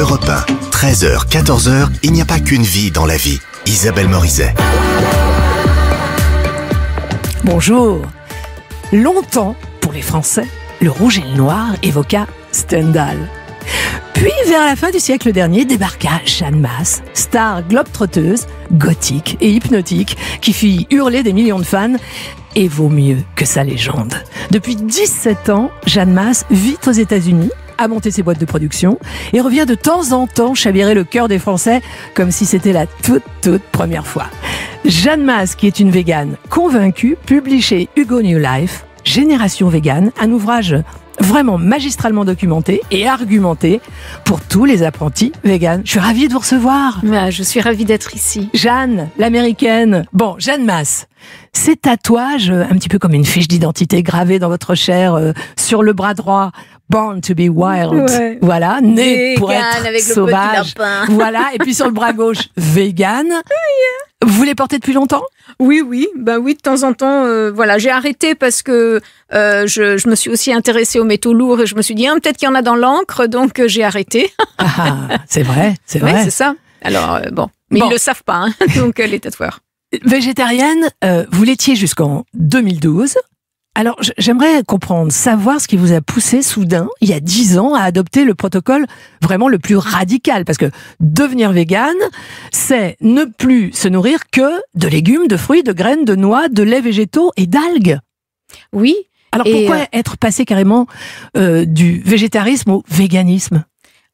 Europe 1, 13h, 14h, il n'y a pas qu'une vie dans la vie. Isabelle Morizet. Bonjour. Longtemps, pour les Français, le rouge et le noir évoqua Stendhal. Puis, vers la fin du siècle dernier, débarqua Jeanne Masse, star globe-trotteuse, gothique et hypnotique, qui fit hurler des millions de fans et vaut mieux que sa légende. Depuis 17 ans, Jeanne Masse vit aux États-Unis à monter ses boîtes de production et revient de temps en temps chavirer le cœur des Français comme si c'était la toute toute première fois. Jeanne Masse, qui est une végane convaincue, publie chez Hugo New Life Génération végane, un ouvrage vraiment magistralement documenté et argumenté pour tous les apprentis véganes. Je suis ravie de vous recevoir. mais bah, je suis ravie d'être ici. Jeanne, l'américaine. Bon, Jeanne Masse. Ces tatouages, euh, un petit peu comme une fiche d'identité gravée dans votre chair euh, sur le bras droit, Born to be Wild. Voilà, né pour être sauvage. voilà, et puis sur le bras gauche, vegan. Oh, vous les portez depuis longtemps Oui, oui, ben oui, de temps en temps. Euh, voilà, j'ai arrêté parce que euh, je, me suis aussi intéressée aux métaux lourds et je me suis dit hein, peut-être qu'il y en a dans l'encre, donc euh, j'ai arrêté. Ah, ah, c'est vrai, c'est vrai. c'est ça. Alors bon, mais ils le savent pas, hein. donc les tatoueurs. Végétarienne, vous l'étiez jusqu'en 2012. Alors, j'aimerais comprendre, savoir ce qui vous a poussé soudain, il y a dix ans, à adopter le protocole vraiment le plus radical. Parce que devenir végane, c'est ne plus se nourrir que de légumes, de fruits, de graines, de noix, de lait végétaux et d'algues. Oui. Alors, pourquoi euh, être passé carrément euh, du végétarisme au véganisme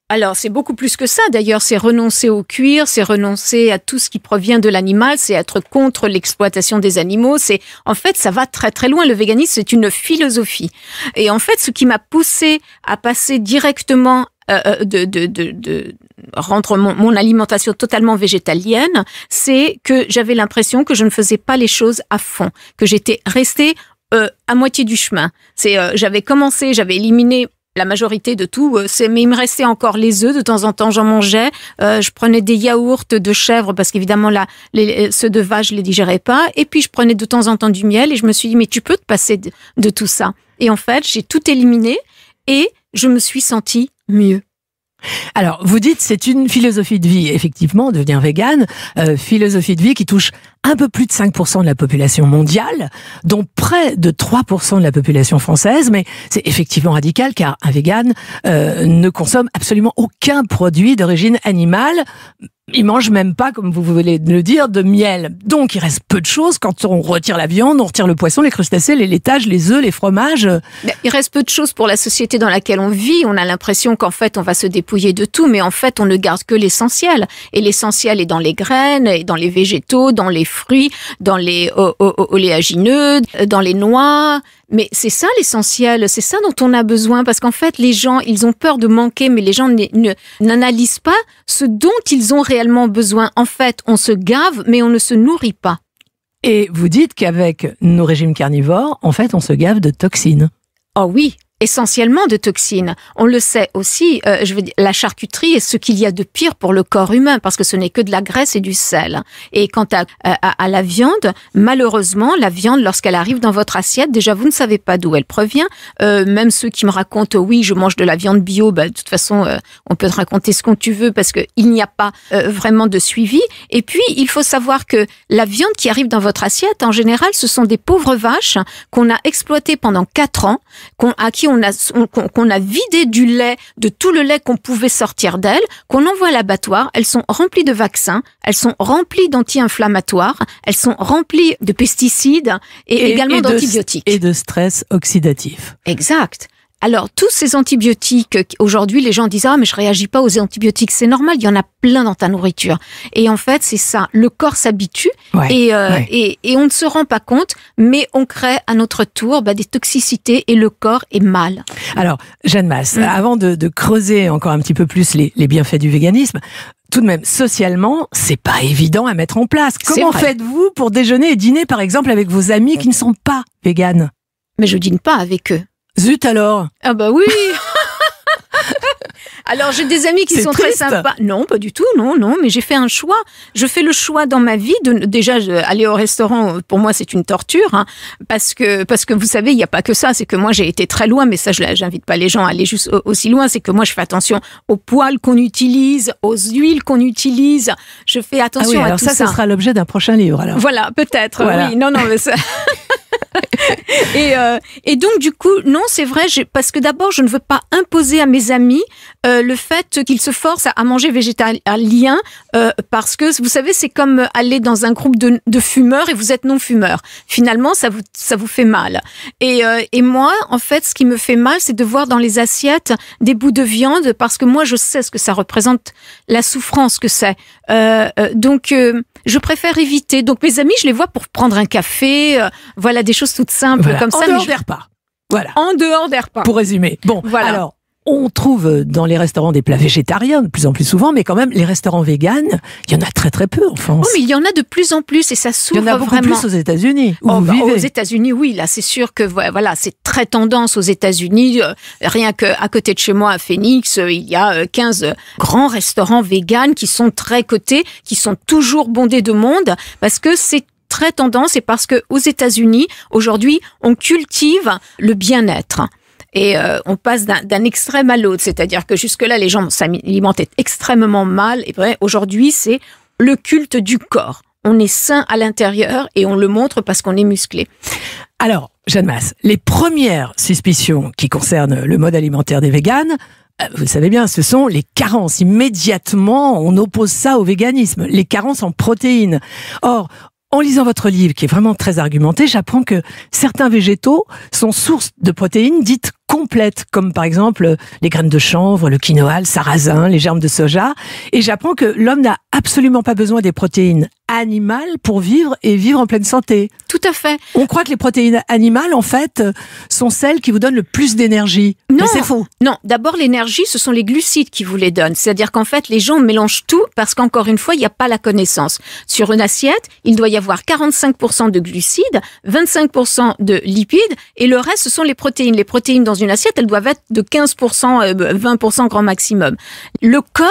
alors, c'est beaucoup plus que ça. D'ailleurs, c'est renoncer au cuir, c'est renoncer à tout ce qui provient de l'animal, c'est être contre l'exploitation des animaux. C'est, en fait, ça va très très loin. Le véganisme, c'est une philosophie. Et en fait, ce qui m'a poussé à passer directement euh, euh, de, de, de, rendre mon, alimentation totalement végétalienne, c'est que j'avais l'impression que je ne faisais pas les choses à fond, que j'étais restée euh, à moitié du chemin. C'est, j'avais commencé, j'avais éliminé la majorité de tout. Euh, mais il me restait encore les œufs. De temps en temps, j'en mangeais. Euh, je prenais des yaourts de chèvre parce qu'évidemment, là, les, ceux de vache, je les digérais pas. Et puis, je prenais de temps en temps du miel et je me suis dit, mais tu peux te passer de, tout ça. Et en fait, j'ai tout éliminé et je me suis sentie mieux. Alors, vous dites c'est une philosophie de vie, effectivement, devenir végane, euh, philosophie de vie qui touche un peu plus de 5% de la population mondiale, dont près de 3% de la population française, mais c'est effectivement radical car un vegan euh, ne consomme absolument aucun produit d'origine animale, il mange même pas, comme vous voulez le dire, de miel. Donc il reste peu de choses quand on retire la viande, on retire le poisson, les crustacés, les laitages, les œufs, les fromages. Il reste peu de choses pour la société dans laquelle on vit. On a l'impression qu'en fait on va se dépouiller de tout, mais en fait on ne garde que l'essentiel. Et l'essentiel est dans les graines, et dans les végétaux, dans les fruits, dans les oléagineux, euh, dans les noix. Mais c'est ça l'essentiel, c'est ça dont on a besoin, parce qu'en fait, les gens, ils ont peur de manquer, mais les gens n'analysent pas ce dont ils ont réellement besoin. En fait, on se gave, mais on ne se nourrit pas. Et vous dites qu'avec nos régimes carnivores, en fait, on se gave de toxines. Oh oui, essentiellement de toxines. On le sait aussi, euh, je veux dire, la charcuterie est ce qu'il y a de pire pour le corps humain, parce que ce n'est que de la graisse et du sel. Et quant à, euh, la viande, malheureusement, la viande, lorsqu'elle arrive dans votre assiette, déjà, vous ne savez pas d'où elle provient. Euh, même ceux qui me racontent, oui, je mange de la viande bio, ben, de toute façon, on peut te raconter ce qu'on tu veux, parce que il n'y a pas vraiment de suivi. Et puis, il faut savoir que la viande qui arrive dans votre assiette, en général, ce sont des pauvres vaches qu'on a exploitées pendant quatre ans, qu'on, a on a, qu'on a vidé du lait, de tout le lait qu'on pouvait sortir d'elle qu'on envoie à l'abattoir, elles sont remplies de vaccins, elles sont remplies d'anti-inflammatoires, elles sont remplies de pesticides et également d'antibiotiques. Et de stress oxydatif. Exact. Alors, tous ces antibiotiques, aujourd'hui, les gens disent Ah, mais je ne réagis pas aux antibiotiques. C'est normal, il y en a plein dans ta nourriture. Et en fait, c'est ça. Le corps s'habitue euh, et, on ne se rend pas compte, mais on crée à notre tour bah, des toxicités et le corps est mal. Alors, Jeanne Masse, mm. avant de, creuser encore un petit peu plus les, bienfaits du véganisme, tout de même, socialement, c'est pas évident à mettre en place. Comment faites-vous pour déjeuner et dîner, par exemple, avec vos amis qui ne sont pas véganes Mais je dîne pas avec eux. Zut alors Ah bah oui Alors j'ai des amis qui sont très sympas. Non, pas du tout, non, non, mais j'ai fait un choix. Je fais le choix dans ma vie de déjà aller au restaurant. Pour moi, c'est une torture hein, parce que parce que vous savez, il n'y a pas que ça. C'est que moi j'ai été très loin, mais ça, je j'invite pas les gens à aller juste aussi loin. C'est que moi, je fais attention aux poils qu'on utilise, aux huiles qu'on utilise. Je fais attention ah à ça. Ça, sera l'objet d'un prochain livre. Alors voilà, peut-être. Oui, non, non, mais ça. et, euh, et, donc, du coup, non, c'est vrai, parce que d'abord, je ne veux pas imposer à mes amis euh, le fait qu'ils se forcent à manger végétalien, euh, parce que, vous savez, c'est comme aller dans un groupe de, fumeurs et vous êtes non-fumeur. Finalement, ça vous, ça vous fait mal. Et, euh, et moi, en fait, ce qui me fait mal, c'est de voir dans les assiettes des bouts de viande, parce que moi, je sais ce que ça représente, la souffrance que c'est. donc, je préfère éviter. Donc mes amis, je les vois pour prendre un café, euh, voilà des choses toutes simples comme ça. En dehors je... des repas. Voilà. En dehors des repas. Pour résumer. Bon, voilà. alors, on trouve dans les restaurants des plats végétariens de plus en plus souvent, mais quand même, les restaurants véganes, il y en a très très peu en France. Oui, il y en a de plus en plus et ça s'ouvre vraiment. Il y en a beaucoup plus aux États-Unis. Oh, bah, aux États-Unis, oui, là, c'est sûr que voilà, c'est très tendance aux États-Unis. Euh, rien que à côté de chez moi, à Phoenix, euh, il y a 15 euh, grands restaurants véganes qui sont très cotés, qui sont toujours bondés de monde parce que c'est très tendance et parce que aux États-Unis aujourd'hui on cultive le bien-être. Et euh, on passe d'un extrême à l'autre. C'est-à-dire que jusque-là, les gens s'alimentaient extrêmement mal. Et aujourd'hui, c'est le culte du corps. On est sain à l'intérieur et on le montre parce qu'on est musclé. Alors, Jeanne Masse, les premières suspicions qui concernent le mode alimentaire des véganes, euh, vous le savez bien, ce sont les carences. Immédiatement, on oppose ça au véganisme, les carences en protéines. Or, en lisant votre livre, qui est vraiment très argumenté, j'apprends que certains végétaux sont source de protéines dites complètes, comme par exemple euh, les graines de chanvre, le quinoa, le sarrasin, les germes de soja. Et j'apprends que l'homme n'a absolument pas besoin des protéines Animal pour vivre et vivre en pleine santé. Tout à fait. On croit que les protéines animales, en fait, sont celles qui vous donnent le plus d'énergie. Non, c'est faux. Non, d'abord l'énergie, ce sont les glucides qui vous les donnent. C'est-à-dire qu'en fait, les gens mélangent tout parce qu'encore une fois, il n'y a pas la connaissance. Sur une assiette, il doit y avoir 45% de glucides, 25% de lipides et le reste, ce sont les protéines. Les protéines dans une assiette, elles doivent être de 15%, 20% euh, grand maximum. Le corps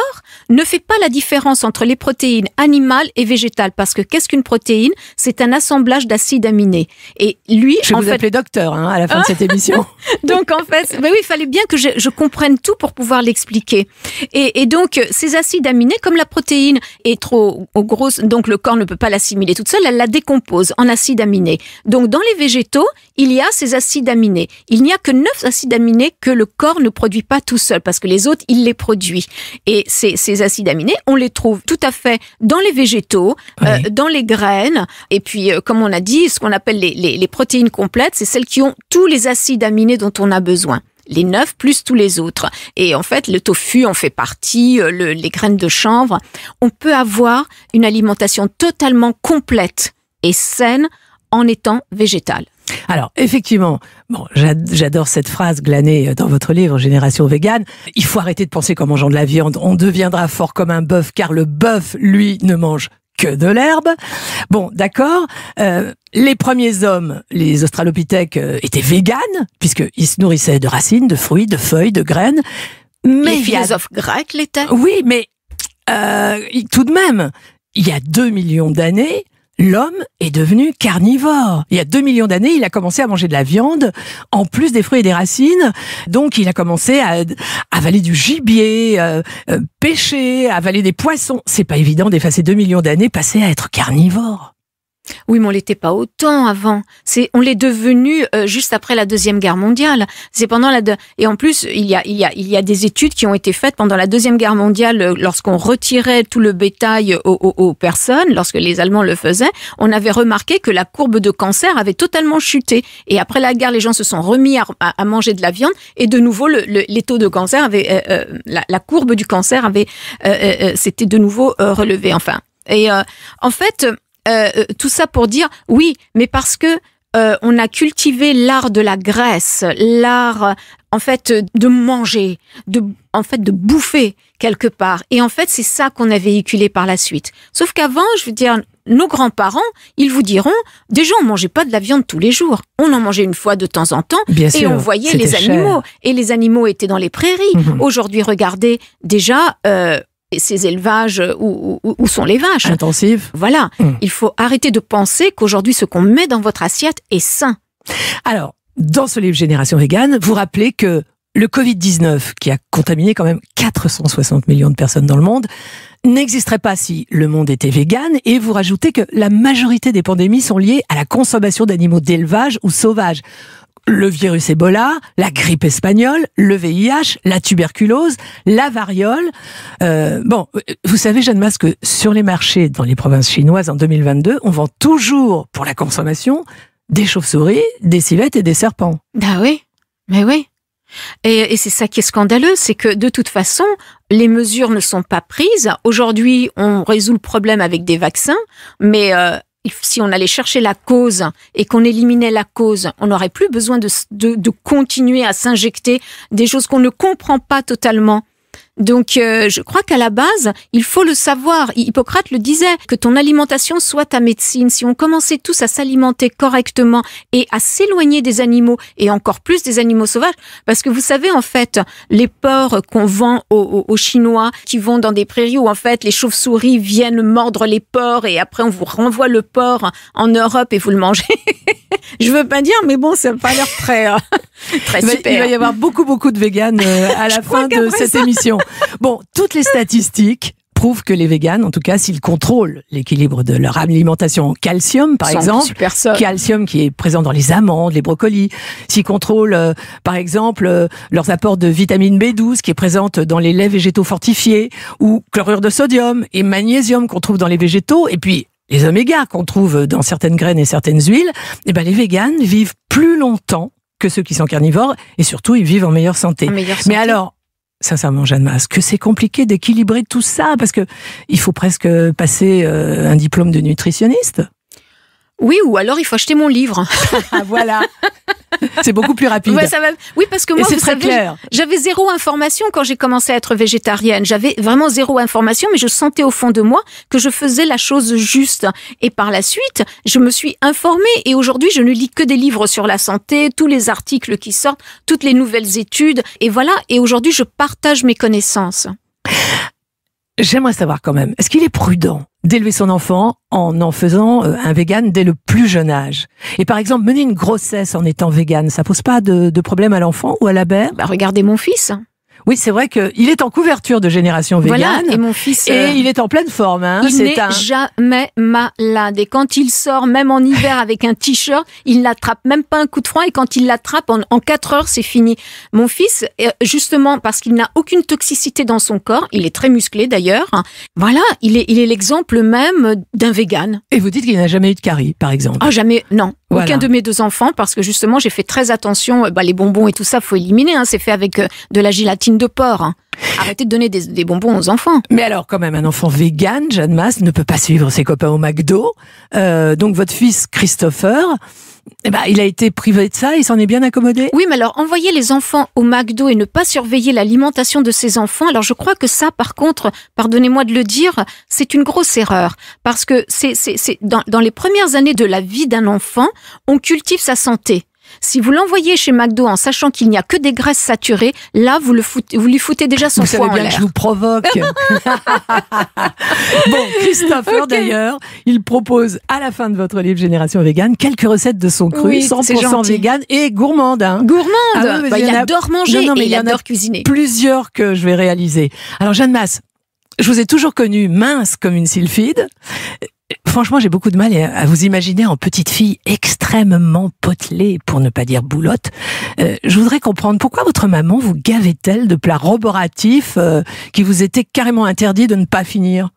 ne fait pas la différence entre les protéines animales et végétales parce que qu'est-ce qu'une protéine C'est un assemblage d'acides aminés. Et lui, je vais en vous appeler docteur hein, à la fin de cette émission. donc en fait, oui, il fallait bien que je, comprenne tout pour pouvoir l'expliquer. Et, donc ces acides aminés, comme la protéine est trop grosse, donc le corps ne peut pas l'assimiler toute seule, elle la décompose en acides aminés. Donc dans les végétaux, il y a ces acides aminés. Il n'y a que neuf acides aminés que le corps ne produit pas tout seul parce que les autres, il les produit. Et ces acides aminés, on les trouve tout à fait dans les végétaux, euh, dans les graines. Et puis, euh, comme on a dit, ce qu'on appelle les, protéines complètes, c'est celles qui ont tous les acides aminés dont on a besoin les neuf plus tous les autres. Et en fait, le tofu en fait partie, euh, les graines de chanvre. On peut avoir une alimentation totalement complète et saine en étant végétal. Alors, effectivement, bon, j'adore cette phrase glanée dans votre livre Génération végane. Il faut arrêter de penser qu'en mangeant de la viande, on deviendra fort comme un bœuf, car le bœuf, lui, ne mange que de l'herbe. Bon, d'accord. Euh, les premiers hommes, les australopithèques, euh, étaient véganes, puisqu'ils se nourrissaient de racines, de fruits, de feuilles, de graines. Mais les philosophes grecs l'étaient. Oui, mais euh, tout de même, il y a deux millions d'années, l'homme est devenu carnivore. Il y a deux millions d'années, il a commencé à manger de la viande, en plus des fruits et des racines. Donc, il a commencé à avaler du gibier, euh, euh pêcher, avaler des poissons. C'est pas évident d'effacer deux millions d'années passées à être carnivore. Oui, mais on l'était pas autant avant. C'est, on l'est devenu euh, juste après la deuxième guerre mondiale. C'est pendant la et en plus il y a il y a il y a des études qui ont été faites pendant la deuxième guerre mondiale euh, lorsqu'on retirait tout le bétail aux, aux, personnes, lorsque les Allemands le faisaient, on avait remarqué que la courbe de cancer avait totalement chuté. Et après la guerre, les gens se sont remis à, manger de la viande et de nouveau les taux de cancer avaient euh, la, courbe du cancer avait euh, s'était de nouveau relevée. Enfin, et en fait euh, euh, tout ça pour dire oui, mais parce que euh, on a cultivé l'art de la graisse, l'art en fait de manger, de en fait de bouffer quelque part. Et en fait, c'est ça qu'on a véhiculé par la suite. Sauf qu'avant, je veux dire, nos grands-parents, ils vous diront, déjà, on mangeait pas de la viande tous les jours. On en mangeait une fois de temps en temps. Bien et on voyait les animaux. Et les animaux étaient dans les prairies. Mhm. Aujourd'hui, regardez, déjà, ces élevages euh, où, sont les vaches. Intensives. Voilà. Hmm. Il faut arrêter de penser qu'aujourd'hui, ce qu'on met dans votre assiette est sain. Alors, dans ce livre Génération Vegan, vous rappelez que le Covid-19, qui a contaminé quand même 460 millions de personnes dans le monde, n'existerait pas si le monde était vegan, et vous rajoutez que la majorité des pandémies sont liées à la consommation d'animaux d'élevage ou sauvages le virus Ebola, la grippe espagnole, le VIH, la tuberculose, la variole. Euh, bon, euh, vous savez, Jeanne Masque, que sur les marchés dans les provinces chinoises en 2022, on vend toujours pour la consommation des chauves-souris, des civettes et des serpents. Bah oui, mais oui. Et, c'est ça qui est scandaleux, c'est que de toute façon, les mesures ne sont pas prises. Aujourd'hui, on résout le problème avec des vaccins, mais euh, si on allait chercher la cause et qu'on éliminait la cause, on n'aurait plus besoin de, continuer à s'injecter des choses qu'on ne comprend pas totalement donc, euh, je crois qu'à la base, il faut le savoir. Hippocrate le disait, que ton alimentation soit ta médecine. Si on commençait tous à s'alimenter correctement et à s'éloigner des animaux, et encore plus des animaux sauvages, parce que vous savez, en fait, les porcs qu'on vend aux, aux, Chinois, qui vont dans des prairies où, en fait, les chauves-souris viennent mordre les porcs, et après, on vous renvoie le porc en Europe et vous le mangez. je veux pas dire, mais bon, ça n'a pas l'air très, euh, très il Il va y avoir beaucoup, beaucoup de véganes euh, à la fin de cette émission. Bon, toutes les statistiques prouvent que les véganes, en tout cas, s'ils contrôlent l'équilibre de leur alimentation calcium, par exemple, calcium qui est présent dans les amandes, les brocolis, s'ils contrôlent, euh, par exemple, leurs apports de vitamine B12 qui est présente dans les laits végétaux fortifiés, ou chlorure de sodium et magnésium qu'on trouve dans les végétaux, et puis les oméga qu'on trouve dans certaines graines et certaines huiles, eh ben les véganes vivent plus longtemps que ceux qui sont carnivores et surtout ils vivent en meilleure santé. Mais alors, sincèrement, Jeanne Masse, que c'est compliqué d'équilibrer tout ça parce que il faut presque passer euh, un diplôme de nutritionniste. Oui, ou alors il faut acheter mon livre. Ah, voilà. C'est beaucoup plus rapide. Oui, parce que moi, c'est très savez, j'avais zéro information quand j'ai commencé à être végétarienne. J'avais vraiment zéro information, mais je sentais au fond de moi que je faisais la chose juste. Et par la suite, je me suis informée. Et aujourd'hui, je ne lis que des livres sur la santé, tous les articles qui sortent, toutes les nouvelles études. Et voilà. Et aujourd'hui, je partage mes connaissances. J'aimerais savoir quand même, est-ce qu'il est prudent d'élever son enfant en en faisant euh, un vegan dès le plus jeune âge Et par exemple, mener une grossesse en étant vegan, ça pose pas de, problème à l'enfant ou à la mère bah Regardez mon fils. Oui, c'est vrai qu'il est en couverture de Génération Végane. et mon fils. Euh, il est en pleine forme. Hein, il n'est jamais malade. Et quand il sort, même en hiver, avec un t-shirt, il n'attrape même pas un coup de froid. Et quand il l'attrape, en, quatre heures, c'est fini. Mon fils, euh, justement, parce qu'il n'a aucune toxicité dans son corps, il est très musclé d'ailleurs. Hein, voilà, il est l'exemple il est même d'un vegan. Et vous dites qu'il n'a jamais eu de carie, par exemple Ah, jamais, non aucun de mes deux enfants parce que justement j'ai fait très attention. Bah, les bonbons et tout ça, faut éliminer. Hein, c'est fait avec euh, de la gélatine de porc. Hein. Arrêtez de donner des, bonbons aux enfants. Mais alors, quand même, un enfant vegan, Jeanne Masse, ne peut pas suivre ses copains au McDo. Euh, donc, votre fils Christopher, eh ben, il a été privé de ça, il s'en est bien accommodé. Oui, mais alors envoyer les enfants au McDo et ne pas surveiller l'alimentation de ses enfants, alors je crois que ça, par contre, pardonnez-moi de le dire, c'est une grosse erreur. Parce que c'est dans, dans les premières années de la vie d'un enfant, on cultive sa santé. Si vous l'envoyez chez McDo en sachant qu'il n'y a que des graisses saturées, là, vous, le foutez, vous lui foutez déjà son vous savez bien que je vous provoque. bon, Christopher, d'ailleurs, il propose à la fin de votre livre Génération Vegan quelques recettes de son cru, 100% vegan et gourmande. Hein. Gourmande ah bah, Il, adore manger non, mais il, adore cuisiner. Plusieurs que je vais réaliser. Alors, Jeanne Masse, je vous ai toujours connue mince comme une sylphide, Franchement, j'ai beaucoup de mal à vous imaginer en petite fille extrêmement potelée, pour ne pas dire boulotte. Euh, je voudrais comprendre pourquoi votre maman vous gavait-elle de plats roboratifs euh, qui vous étaient carrément interdits de ne pas finir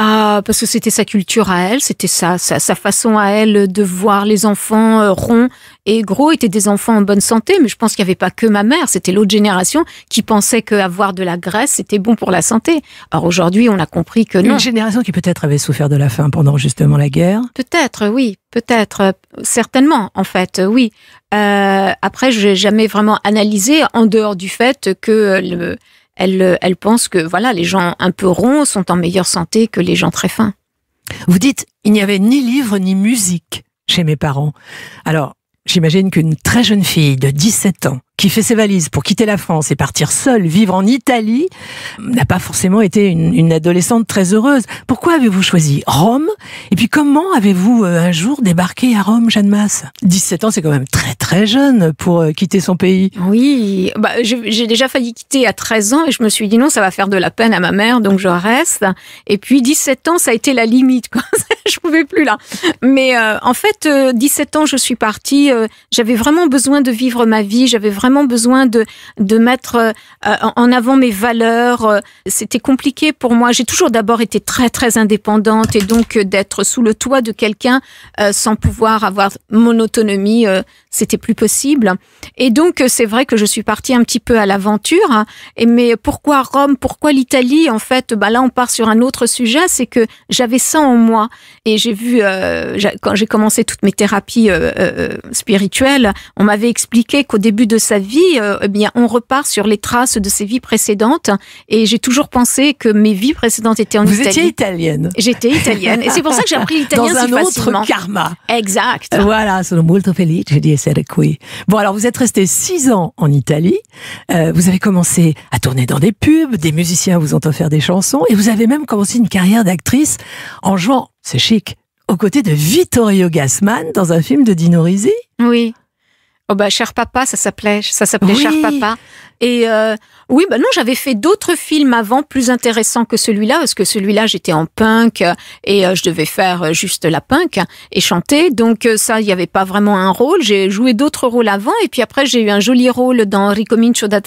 ah, parce que c'était sa culture à elle, c'était sa, sa, façon à elle de voir les enfants euh, ronds et gros étaient des enfants en bonne santé, mais je pense qu'il n'y avait pas que ma mère, c'était l'autre génération qui pensait qu'avoir de la graisse, c'était bon pour la santé. Alors aujourd'hui, on a compris que non. Une génération qui peut-être avait souffert de la faim pendant justement la guerre Peut-être, oui, peut-être, certainement, en fait, oui. Euh, après, je n'ai jamais vraiment analysé, en dehors du fait que le euh, elle, pense que voilà, les gens un peu ronds sont en meilleure santé que les gens très fins. Vous dites, il n'y avait ni livre ni musique chez mes parents. Alors, J'imagine qu'une très jeune fille de 17 ans qui fait ses valises pour quitter la France et partir seule vivre en Italie n'a pas forcément été une, une, adolescente très heureuse. Pourquoi avez-vous choisi Rome Et puis comment avez-vous euh, un jour débarqué à Rome, Jeanne Masse 17 ans, c'est quand même très très jeune pour euh, quitter son pays. Oui, bah, j'ai déjà failli quitter à 13 ans et je me suis dit non, ça va faire de la peine à ma mère, donc je reste. Et puis 17 ans, ça a été la limite. Quoi. je pouvais plus là. Mais euh, en fait, 17 ans, je suis partie euh, j'avais vraiment besoin de vivre ma vie, j'avais vraiment besoin de, de mettre euh, en avant mes valeurs. Euh, c'était compliqué pour moi. J'ai toujours d'abord été très, très indépendante et donc d'être sous le toit de quelqu'un sans pouvoir avoir mon autonomie, c'était plus possible. Et donc, euh, c'est vrai que je suis partie un petit peu à l'aventure. Hein. mais pourquoi Rome Pourquoi l'Italie En fait, bah là, on part sur un autre sujet. C'est que j'avais ça en moi. Et j'ai vu, euh, quand j'ai commencé toutes mes thérapies euh, spirituelles, on m'avait expliqué qu'au début de sa vie, eh bien, on repart sur les traces de ses vies précédentes. Et j'ai toujours pensé que mes vies précédentes étaient en Italie. Vous étiez italienne. J'étais italienne. Et c'est pour ça que j'ai appris l'italien Dans un autre karma. Exact. Voilà, sono molto felice di Bon, alors vous êtes resté six ans en Italie. Euh, vous avez commencé à tourner dans des pubs, des musiciens vous ont offert des chansons, et vous avez même commencé une carrière d'actrice en jouant, c'est chic, aux côtés de Vittorio Gassman dans un film de Dino Risi. Oui. Oh bah, cher papa, ça s'appelait, ça s'appelait cher papa. Et euh, oui, bah non, j'avais fait d'autres films avant plus intéressants que celui-là, parce que celui-là, j'étais en punk euh, et euh, je devais faire juste la punk hein, et chanter. Donc ça, il n'y avait pas vraiment un rôle. J'ai joué d'autres rôles avant. Et puis après, j'ai eu un joli rôle dans Ricomincio da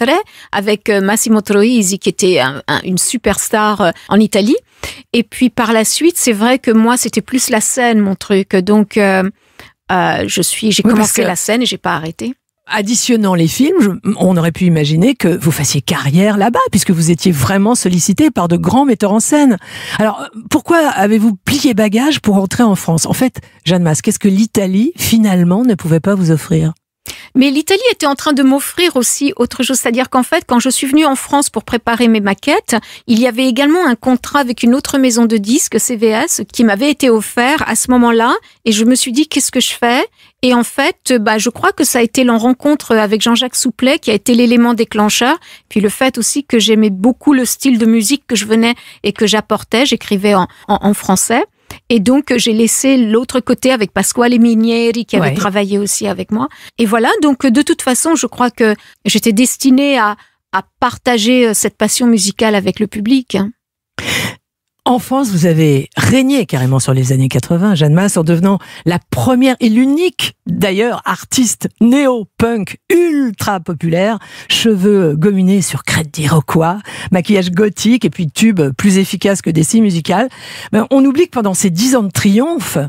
avec Massimo Troisi, qui était une superstar en Italie. Et puis par la suite, c'est vrai que moi, c'était plus la scène, mon truc. Donc... Euh, je suis, j'ai commencé la scène et j'ai pas arrêté additionnant les films, on aurait pu imaginer que vous fassiez carrière là-bas, puisque vous étiez vraiment sollicité par de grands metteurs en scène. Alors, euh, pourquoi avez-vous plié bagage pour entrer en France En fait, Jeanne Masse, qu'est-ce que l'Italie, finalement, ne pouvait pas vous offrir mais l'Italie était en train de m'offrir aussi autre chose, c'est-à-dire qu'en fait, quand je suis venue en France pour préparer mes maquettes, il y avait également un contrat avec une autre maison de disques, CVS, qui m'avait été offert à ce moment-là, et je me suis dit qu'est-ce que je fais et en fait, bah, je crois que ça a été l'en rencontre avec Jean-Jacques Souplet qui a été l'élément déclencheur. Puis le fait aussi que j'aimais beaucoup le style de musique que je venais et que j'apportais. J'écrivais en, français. Et donc, j'ai laissé l'autre côté avec Pasquale Minieri, qui avait travaillé aussi avec moi. Et voilà, donc de toute façon, je crois que j'étais destinée à, à partager cette passion musicale avec le public. En France, vous avez régné carrément sur les années 80, Jeanne Masse, en devenant la première et l'unique, d'ailleurs, artiste néo-punk ultra populaire, cheveux gominés sur crête d'Iroquois, maquillage gothique et puis tube plus efficace que des scies musicales. Ben, on oublie que pendant ces dix ans de triomphe,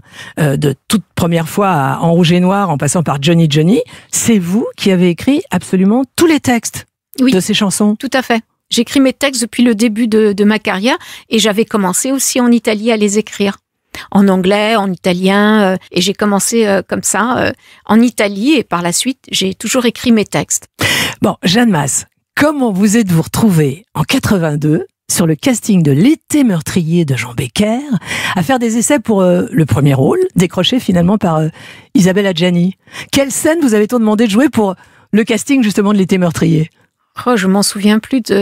euh, de toute première fois en rouge et noir, en passant par Johnny Johnny, c'est vous qui avez écrit absolument tous les textes de ces chansons. Tout à fait. J'écris mes textes depuis le début de, de ma carrière et j'avais commencé aussi en Italie à les écrire en anglais, en italien, euh, et j'ai commencé euh, comme ça euh, en Italie, et par la suite, j'ai toujours écrit mes textes. Bon, Jeanne Masse, comment vous êtes-vous retrouvée en 82 sur le casting de L'été meurtrier de Jean Becker, à faire des essais pour le premier rôle, décroché finalement par Isabelle Adjani. Quelle scène vous avez t on demandé de jouer pour le casting justement de L'été meurtrier Oh, je m'en souviens plus du.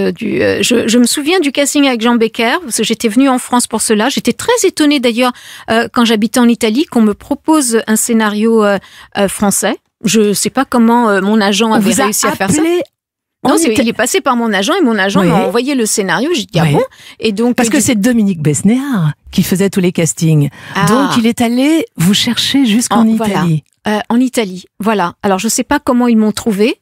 Euh, je, me souviens du casting avec Jean Becker parce que j'étais venue en France pour cela. J'étais très étonnée d'ailleurs euh, quand j'habitais en Italie qu'on me propose un scénario euh, français. Je ne sais pas comment mon agent avait réussi à faire ça. Non, il est passé par mon agent et mon agent m'a envoyé le scénario. J'ai dit ah et donc parce que c'est Dominique Besnéard qui faisait tous les castings. Ah. Donc il est allé vous chercher jusqu'en Italie. Euh, en Italie. Voilà. Alors je ne sais pas comment ils m'ont trouvé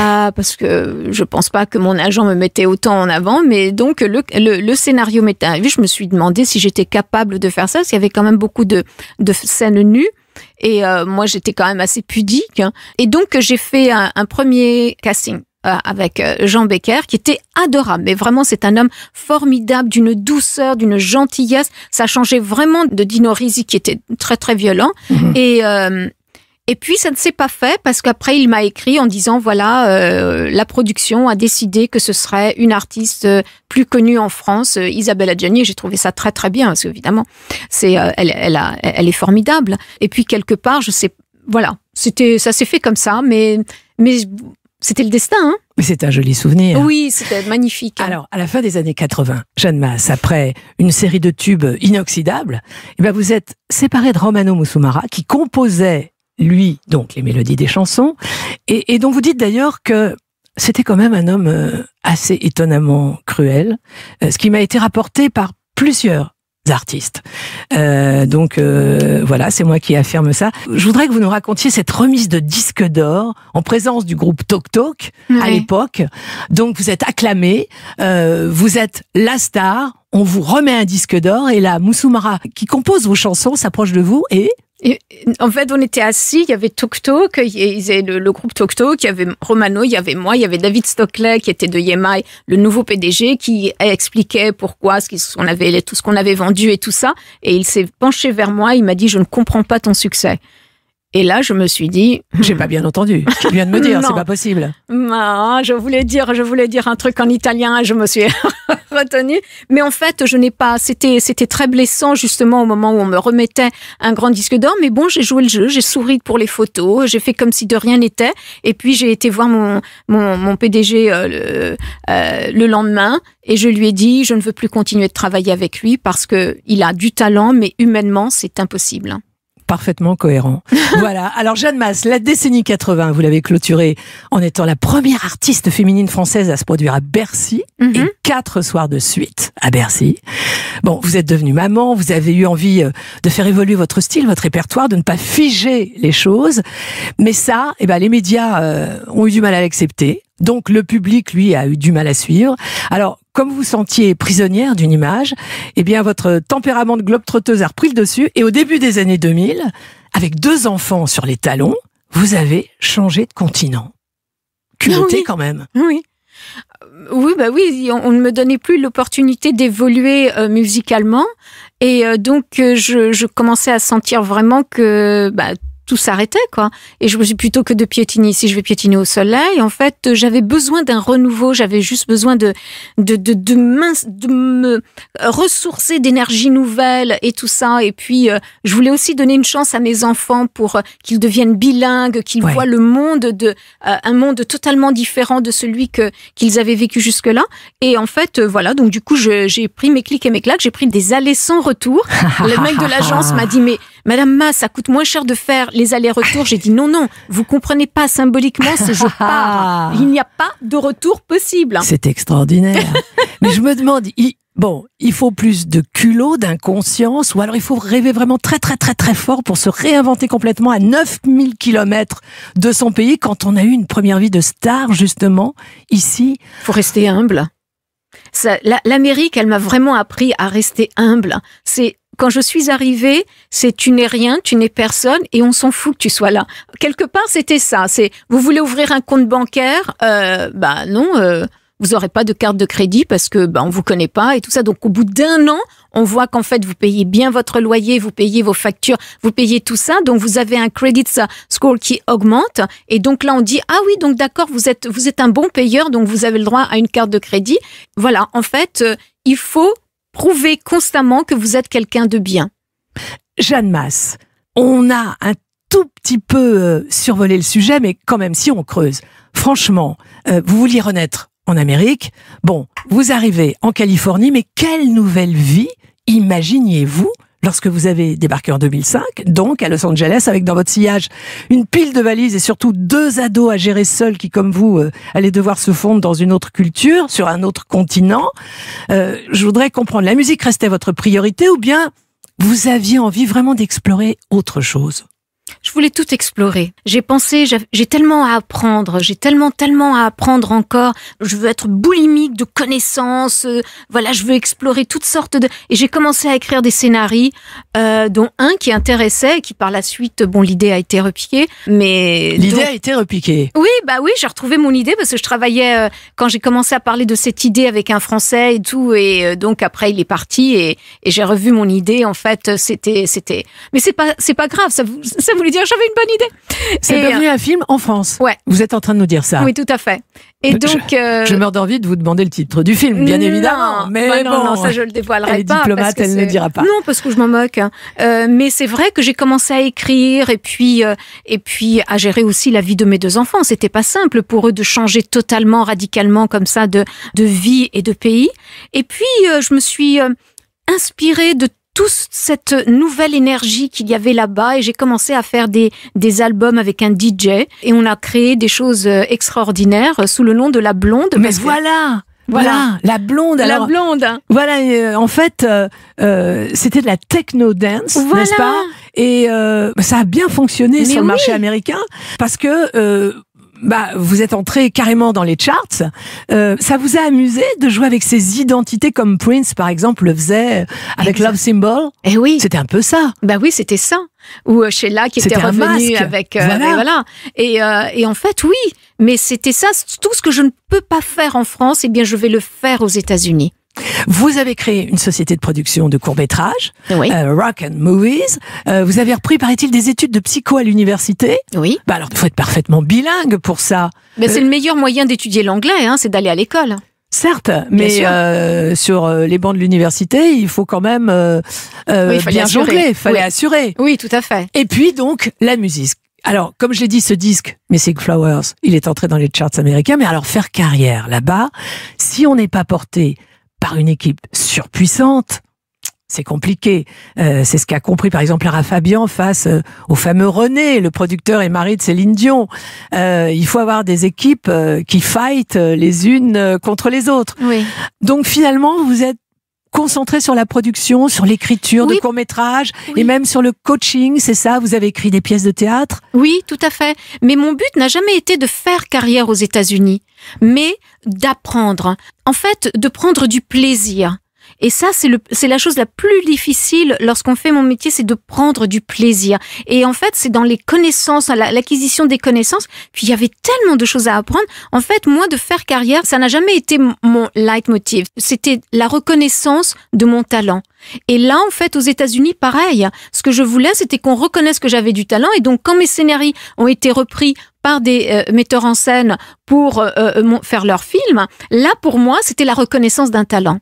euh, parce que je pense pas que mon agent me mettait autant en avant, mais donc le, le, scénario m'est arrivé. Je me suis demandé si j'étais capable de faire ça, parce qu'il y avait quand même beaucoup de, de scènes nues. Et euh, moi, j'étais quand même assez pudique. Hein. Et donc, j'ai fait un, premier casting avec Jean Becker, qui était adorable. Mais vraiment, c'est un homme formidable, d'une douceur, d'une gentillesse. Ça changeait vraiment de Dino Risi, qui était très, très violent. Mhm. Et, et puis ça ne s'est pas fait parce qu'après il m'a écrit en disant voilà euh, la production a décidé que ce serait une artiste euh, plus connue en France, euh, Isabelle Adjani. J'ai trouvé ça très très bien parce qu'évidemment c'est elle elle, elle est formidable. Et puis quelque part je sais voilà c'était ça s'est fait comme ça mais mais c'était le destin. Hein. mais c'est un joli souvenir. Oui, c'était magnifique. Alors, à la fin des années 80, Jeanne Masse, après une série de tubes inoxydables, eh ben vous êtes séparée de Romano Musumara, qui composait lui, donc les mélodies des chansons, et, et dont vous dites d'ailleurs que c'était quand même un homme euh, assez étonnamment cruel, euh, ce qui m'a été rapporté par plusieurs artistes. Euh, donc voilà, c'est moi qui affirme ça. Je voudrais que vous nous racontiez cette remise de disque d'or en présence du groupe Tok Tok à l'époque. Donc vous êtes acclamé, vous êtes la star, on vous remet un disque d'or et la Moussoumara, qui compose vos chansons, s'approche de vous et en fait, on était assis, il y avait Tok Tok, le, le, groupe Tokto, Tok, il y avait Romano, il y avait moi, il y avait David Stockley qui était de Yemai, le nouveau PDG, qui expliquait pourquoi ce qu'on avait, tout ce qu'on avait vendu et tout ça. Et il s'est penché vers moi, il m'a dit, je ne comprends pas ton succès. Et là, je me suis dit, j'ai pas bien entendu. Tu viens de me dire, c'est pas possible. Non, ah, je voulais dire, je voulais dire un truc en italien. Je me suis retenue, mais en fait, je n'ai pas. C'était, c'était très blessant justement au moment où on me remettait un grand disque d'or. Mais bon, j'ai joué le jeu, j'ai souri pour les photos, j'ai fait comme si de rien n'était. Et puis j'ai été voir mon mon, PDG euh, le, euh, le lendemain et je lui ai dit, je ne veux plus continuer de travailler avec lui parce que il a du talent, mais humainement, c'est impossible parfaitement cohérent. voilà. Alors Jeanne Masse, la décennie 80, vous l'avez clôturée en étant la première artiste féminine française à se produire à Bercy mhm. et quatre soirs de suite à Bercy. Bon, vous êtes devenue maman, vous avez eu envie euh, de faire évoluer votre style, votre répertoire, de ne pas figer les choses. Mais ça, eh ben, les médias euh, ont eu du mal à l'accepter. Donc le public, lui, a eu du mal à suivre. Alors comme vous sentiez prisonnière d'une image, eh bien votre tempérament de globe-trotteuse a repris le dessus et au début des années 2000, avec deux enfants sur les talons, vous avez changé de continent. Culotté quand même. Oui. Euh, oui, bah oui, on, ne me donnait plus l'opportunité d'évoluer euh, musicalement. Et euh, donc, je, commençais à sentir vraiment que bah, tout s'arrêtait, quoi. Et je me suis plutôt que de piétiner ici, je vais piétiner au soleil. En fait, j'avais besoin d'un renouveau, j'avais juste besoin de, de, de, de, mince, de me ressourcer d'énergie nouvelle et tout ça. Et puis, euh, je voulais aussi donner une chance à mes enfants pour euh, qu'ils deviennent bilingues, qu'ils voient le monde de, euh, un monde totalement différent de celui que, qu'ils avaient vécu jusque-là. Et en fait, voilà. Donc, du coup, j'ai pris mes clics et mes claques, j'ai pris des allées sans retour. le mec de l'agence m'a dit, mais, Madame Ma, ça coûte moins cher de faire les allers-retours. J'ai dit non, non, vous comprenez pas symboliquement, c'est je pars. Il n'y a pas de retour possible. C'est extraordinaire. Mais je me demande, Bon, il faut plus de culot, d'inconscience, ou alors il faut rêver vraiment très très très très fort pour se réinventer complètement à 9000 km de son pays quand on a eu une première vie de star justement ici. Faut rester humble. L'Amérique, elle m'a vraiment appris à rester humble. C'est quand je suis arrivée, c'est tu n'es rien, tu n'es personne et on s'en fout que tu sois là. Quelque part, c'était ça. C'est vous voulez ouvrir un compte bancaire euh, Bah non. Euh, vous n'aurez pas de carte de crédit parce que bah, on vous connaît pas et tout ça. Donc au bout d'un an, on voit qu'en fait vous payez bien votre loyer, vous payez vos factures, vous payez tout ça. Donc vous avez un credit score qui augmente et donc là on dit ah oui donc d'accord vous êtes vous êtes un bon payeur donc vous avez le droit à une carte de crédit. Voilà en fait euh, il faut prouvez constamment que vous êtes quelqu'un de bien. Jeanne Masse, on a un tout petit peu euh, survolé le sujet, mais quand même, si on creuse, franchement, euh, vous vouliez renaître en Amérique, bon, vous arrivez en Californie, mais quelle nouvelle vie imaginez vous lorsque vous avez débarqué en 2005, donc à Los Angeles, avec dans votre sillage une pile de valises et surtout deux ados à gérer seuls qui, comme vous, euh, allaient devoir se fondre dans une autre culture, sur un autre continent. Euh, je voudrais comprendre, la musique restait votre priorité ou bien vous aviez envie vraiment d'explorer autre chose je voulais tout explorer. J'ai pensé, j'ai tellement à apprendre, j'ai tellement, tellement à apprendre encore. Je veux être boulimique de connaissances. Euh, voilà, je veux explorer toutes sortes de. Et j'ai commencé à écrire des scénarios, euh, dont un qui intéressait, qui par la suite, bon, l'idée a été repiquée, mais l'idée a été repiquée. Oui, bah oui, j'ai retrouvé mon idée parce que je travaillais euh, quand j'ai commencé à parler de cette idée avec un Français et tout, et euh, donc après il est parti et, et j'ai revu mon idée. En fait, c'était, c'était. Mais c'est pas, c'est pas grave. Ça vous, ça vous dire j'avais une bonne idée. C'est devenu euh, un film en France. Ouais. Vous êtes en train de nous dire ça. Oui, tout à fait. Et donc, euh, je, meurs d'envie de vous demander le titre du film, bien évidemment. Mais bah non, non, ça je le dévoilerai elle est pas. Diplomate, elle ne le dira pas. Non, parce que je m'en moque. Hein. Euh, mais c'est vrai que j'ai commencé à écrire et puis et puis à gérer aussi la vie de mes deux enfants. C'était pas simple pour eux de changer totalement, radicalement comme ça de de vie et de pays. Et puis je me suis inspirée de toute cette nouvelle énergie qu'il y avait là-bas et j'ai commencé à faire des, des albums avec un DJ et on a créé des choses euh, extraordinaires sous le nom de La Blonde. Mais voilà voilà, la blonde. Alors, la blonde. Voilà, euh, en fait, euh, euh, c'était de la techno dance, n'est-ce pas Et ça a bien fonctionné sur le marché américain parce que bah, vous êtes entré carrément dans les charts. Euh, ça vous a amusé de jouer avec ces identités comme Prince, par exemple, le faisait avec Love Symbol Eh oui. C'était un peu ça. Bah oui, c'était ça. Ou Sheila euh, qui était, revenue avec. Euh, voilà. Et, voilà. Et, euh, et, en fait, oui. Mais c'était ça, tout ce que je ne peux pas faire en France, eh bien, je vais le faire aux États-Unis. Vous avez créé une société de production de courts-métrages, euh, Rock and Movies. Euh, vous avez repris, paraît-il, des études de psycho à l'université. Oui. Bah alors, il faut être parfaitement bilingue pour ça. Mais euh, c'est le meilleur moyen d'étudier l'anglais, hein, c'est d'aller à l'école. Certes, mais euh, sur les bancs de l'université, il faut quand même euh, bien jongler, il fallait assurer. Oui, tout à fait. Et puis donc, la musique. Alors, comme je l'ai dit, ce disque, Missing Flowers, il est entré dans les charts américains, mais alors faire carrière là-bas, si on n'est pas porté par une équipe surpuissante, c'est compliqué. Euh, c'est ce qu'a compris par exemple Lara Fabian face euh, au fameux René, le producteur et mari de Céline Dion. Euh, il faut avoir des équipes qui fightent les unes contre les autres. Oui. Donc finalement, vous êtes concentré sur la production, sur l'écriture de courts métrages et même sur le coaching, c'est ça Vous avez écrit des pièces de théâtre Oui, tout à fait. Mais mon but n'a jamais été de faire carrière aux États-Unis mais d'apprendre. En fait, de prendre du plaisir. Et ça, c'est la chose la plus difficile lorsqu'on fait mon métier, c'est de prendre du plaisir. Et en fait, c'est dans les connaissances, l'acquisition des connaissances. Puis il y avait tellement de choses à apprendre. En fait, moi, de faire carrière, ça n'a jamais été mon leitmotiv. C'était la reconnaissance de mon talent. Et là, en fait, aux États-Unis, pareil. Ce que je voulais, c'était qu'on reconnaisse que j'avais du talent. Et donc, quand mes scénarios ont été repris par des euh, metteurs en scène pour euh, euh, faire leur film là pour moi c'était la reconnaissance d'un talent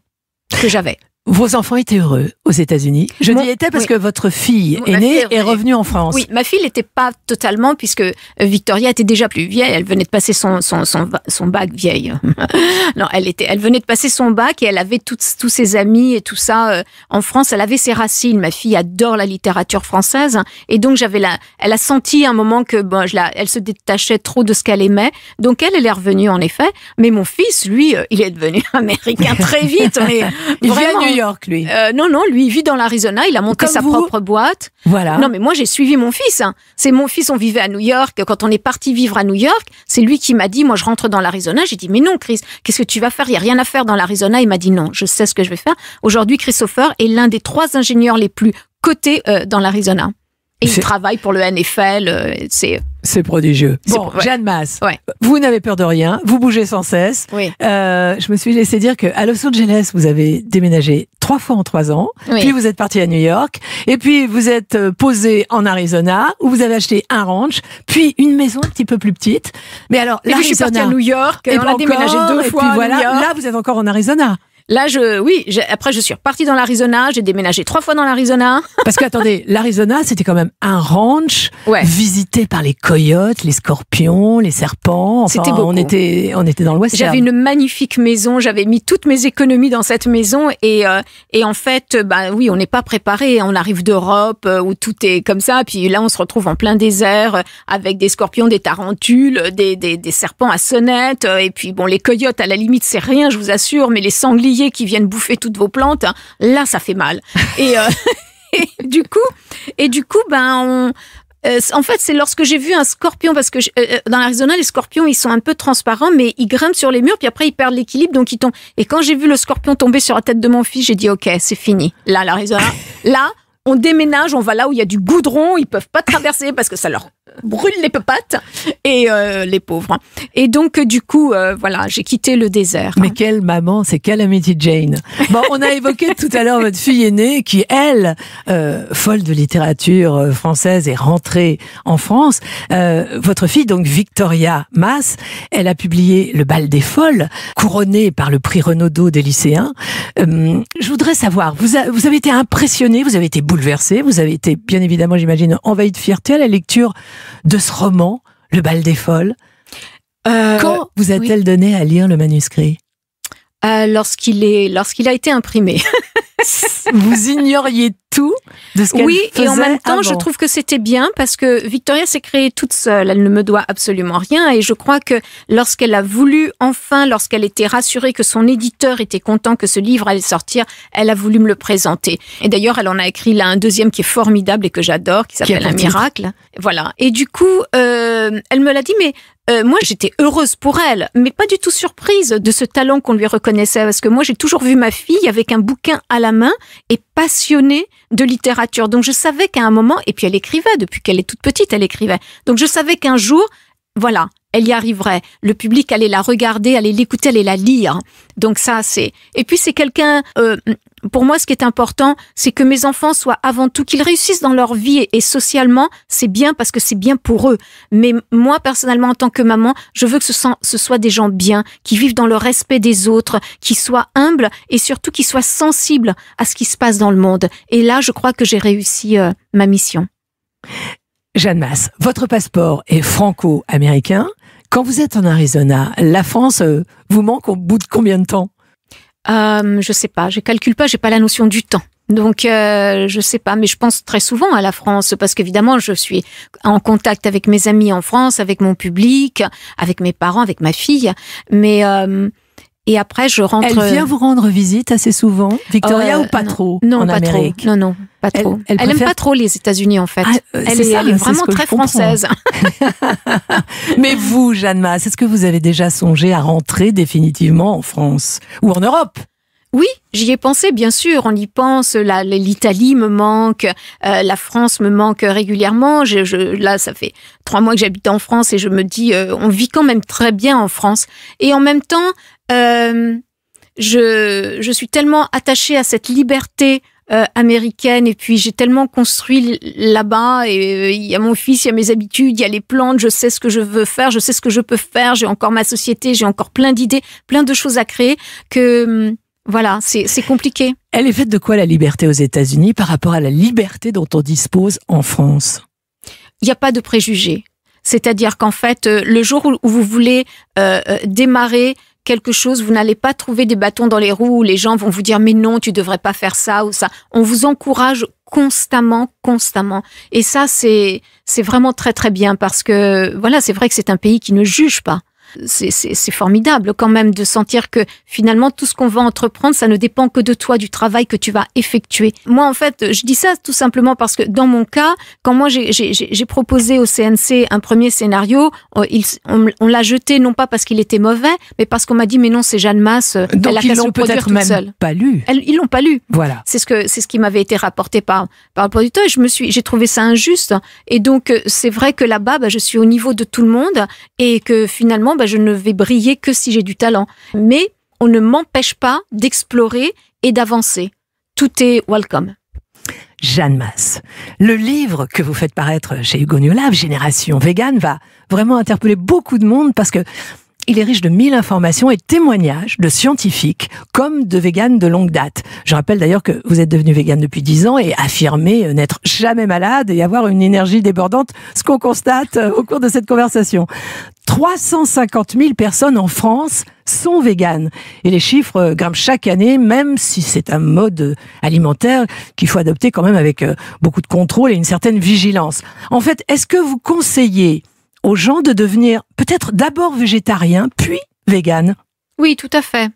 que j'avais. Vos enfants étaient heureux aux États-Unis. Je n'y étais parce que votre fille aînée est, revenue en France. Oui, ma fille n'était pas totalement puisque euh, Victoria était déjà plus vieille. Elle venait de passer son son, bac vieille. non, elle était, elle venait de passer son bac et elle avait toutes, tous ses amis et tout ça euh, en France. Elle avait ses racines. Ma fille adore la littérature française et donc j'avais la, elle a senti un moment que bon, je la, elle se détachait trop de ce qu'elle aimait. Donc elle, elle est revenue en effet. Mais mon fils, lui, euh, il est devenu américain très vite lui. Euh, non, non, lui, il vit dans l'Arizona. Il a monté sa propre boîte. Voilà. Non, mais moi, j'ai suivi mon fils. Hein. C'est mon fils, on vivait à New York. Quand on est parti vivre à New York, c'est lui qui m'a dit, moi, je rentre dans l'Arizona. J'ai dit, mais non, Chris, qu'est-ce que tu vas faire Il n'y a rien à faire dans l'Arizona. Il m'a dit, non, je sais ce que je vais faire. Aujourd'hui, Christopher est l'un des trois ingénieurs les plus cotés euh, dans l'Arizona. Et il travaille pour le NFL. Euh, c'est c'est prodigieux. Bon, Jeanne Masse, vous n'avez peur de rien, vous bougez sans cesse. Oui. Euh, je me suis laissé dire que à Los Angeles, vous avez déménagé trois fois en trois ans, puis vous êtes parti à New York, et puis vous êtes euh, posé en Arizona, où vous avez acheté un ranch, puis une maison un petit peu plus petite. Mais alors, là, je suis partie à New York, et on a déménagé deux fois. Et puis voilà, New York. là, vous êtes encore en Arizona. Là, je, oui, après, je suis reparti dans l'Arizona. J'ai déménagé trois fois dans l'Arizona. Parce que, attendez, l'Arizona, c'était quand même un ranch ouais. visité par les coyotes, les scorpions, les serpents. c'était On était, on était dans l'Ouest. J'avais une magnifique maison. J'avais mis toutes mes économies dans cette maison. Et, euh, et en fait, bah oui, on n'est pas préparé. On arrive d'Europe euh, où tout est comme ça. Puis là, on se retrouve en plein désert euh, avec des scorpions, des tarentules, des, des, des serpents à sonnette. Et puis, bon, les coyotes, à la limite, c'est rien, je vous assure, mais les sangliers, qui viennent bouffer toutes vos plantes, hein, là, ça fait mal. Euh, et, du coup, et du coup, ben, on, euh, en fait, c'est lorsque j'ai vu un scorpion, parce que euh, dans l'Arizona, les scorpions, ils sont un peu transparents, mais ils grimpent sur les murs, puis après, ils perdent l'équilibre, donc ils tombent. Et quand j'ai vu le scorpion tomber sur la tête de mon fils, j'ai dit, OK, c'est fini. Là, l'Arizona, là, on déménage, on va là où il y a du goudron, ils peuvent pas traverser parce que ça leur brûle les papates et euh, les pauvres. Hein. Et donc, euh, du coup, euh, voilà, j'ai quitté le désert. Mais quelle maman, c'est quelle amitié Jane. Bon, on a évoqué tout à l'heure votre fille aînée qui, elle, folle de littérature française, est rentrée en France. votre fille, donc Victoria Mass, elle a publié Le bal des folles, couronné par le prix Renaudot des lycéens. je voudrais savoir, vous, vous avez été impressionnée, vous avez été bouleversée, vous avez été, bien évidemment, j'imagine, envahie de fierté à la lecture de ce roman, Le bal des folles. Euh, Quand vous a-t-elle donné à lire le manuscrit euh, Lorsqu'il a été imprimé. vous ignoriez tout de ce qu'elle oui, faisait. Oui, et en même temps, je trouve que c'était bien parce que Victoria s'est créée toute seule. Elle ne me doit absolument rien. Et je crois que lorsqu'elle a voulu, enfin, lorsqu'elle était rassurée que son éditeur était content que ce livre allait sortir, elle a voulu me le présenter. Et d'ailleurs, elle en a écrit là un deuxième qui est formidable et que j'adore, qui s'appelle Un miracle. Voilà. Et du coup, euh, elle me l'a dit, mais euh, moi j'étais heureuse pour elle, mais pas du tout surprise de ce talent qu'on lui reconnaissait, parce que moi j'ai toujours vu ma fille avec un bouquin à la main et passionnée de littérature. Donc je savais qu'à un moment, et puis elle écrivait depuis qu'elle est toute petite, elle écrivait. Donc je savais qu'un jour, voilà, elle y arriverait. Le public allait la regarder, allait l'écouter, allait la lire. Donc ça, c'est. Et puis c'est quelqu'un. Euh, pour moi, ce qui est important, c'est que mes enfants soient avant tout qu'ils réussissent dans leur vie et, socialement, c'est bien parce que c'est bien pour eux. Mais moi, personnellement, en tant que maman, je veux que ce, soit des gens bien, qui vivent dans le respect des autres, qui soient humbles et surtout qui soient sensibles à ce qui se passe dans le monde. Et là, je crois que j'ai réussi euh, ma mission. Jeanne Masse, votre passeport est franco-américain. Quand vous êtes en Arizona, la France euh, vous manque au bout de combien de temps euh, Je sais pas, je calcule pas, j'ai pas la notion du temps. Donc, euh, je sais pas, mais je pense très souvent à la France parce qu'évidemment, je suis en contact avec mes amis en France, avec mon public, avec mes parents, avec ma fille. Mais euh, et après, je rentre. Elle vient euh, vous rendre visite assez souvent, Victoria, ou pas trop Non, pas Amérique. trop. Non, non, pas trop. Elle, aime pas trop les États-Unis, en fait. Ah, elle, est, vraiment très française. Mais vous, Jeanne Masse, est-ce que vous avez déjà songé à rentrer définitivement en France ou en Europe oui, j'y ai pensé, bien sûr, on y pense, l'Italie me manque, euh, la France me manque régulièrement, je, là ça fait trois mois que j'habite en France et je me dis, euh, on vit quand même très bien en France. Et en même temps, euh, je, suis tellement attachée à cette liberté américaine et puis j'ai tellement construit là-bas et il y a mon fils, il y a mes habitudes, il y a les plantes, je sais ce que je veux faire, je sais ce que je peux faire, j'ai encore ma société, j'ai encore plein d'idées, plein de choses à créer que hum, voilà, c'est compliqué. Elle est faite de quoi la liberté aux États-Unis par rapport à la liberté dont on dispose en France Il n'y a pas de préjugés. C'est-à-dire qu'en fait, euh, le jour où vous voulez euh, euh, démarrer quelque chose, vous n'allez pas trouver des bâtons dans les roues où les gens vont vous dire mais non, tu devrais pas faire ça ou ça. On vous encourage constamment, constamment. Et ça, c'est, c'est vraiment très, très bien parce que, voilà, c'est vrai que c'est un pays qui ne juge pas. C'est formidable quand même de sentir que finalement tout ce qu'on va entreprendre, ça ne dépend que de toi, du travail que tu vas effectuer. Moi, en fait, je dis ça tout simplement parce que dans mon cas, quand moi j'ai proposé au CNC un premier scénario, euh, on, l'a jeté non pas parce qu'il était mauvais, mais parce qu'on m'a dit mais non, c'est Jeanne Masse, euh, Donc elle a ils l'ont peut-être seule. pas lu. ils l'ont pas lu. Voilà. C'est ce que c'est ce qui m'avait été rapporté par par le producteur. Je me suis, j'ai trouvé ça injuste. Et donc euh, c'est vrai que là-bas, bah, je suis au niveau de tout le monde et que finalement bah, je ne vais briller que si j'ai du talent. Mais on ne m'empêche pas d'explorer et d'avancer. Tout est welcome. Jeanne Masse. Le livre que vous faites paraître chez Hugo Génération Vegan, va vraiment interpeller beaucoup de monde parce que il est riche de mille informations et témoignages de scientifiques comme de véganes de longue date. Je rappelle d'ailleurs que vous êtes devenu végane depuis dix ans et affirmez euh, n'être jamais malade et avoir une énergie débordante, ce qu'on constate euh, au cours de cette conversation. 350 000 personnes en France sont véganes. Et les chiffres euh, grimpent chaque année, même si c'est un mode alimentaire qu'il faut adopter quand même avec beaucoup de contrôle et une certaine vigilance. En fait, est-ce que vous conseillez aux gens de devenir peut-être d'abord végétariens, puis vegan Oui, tout à fait.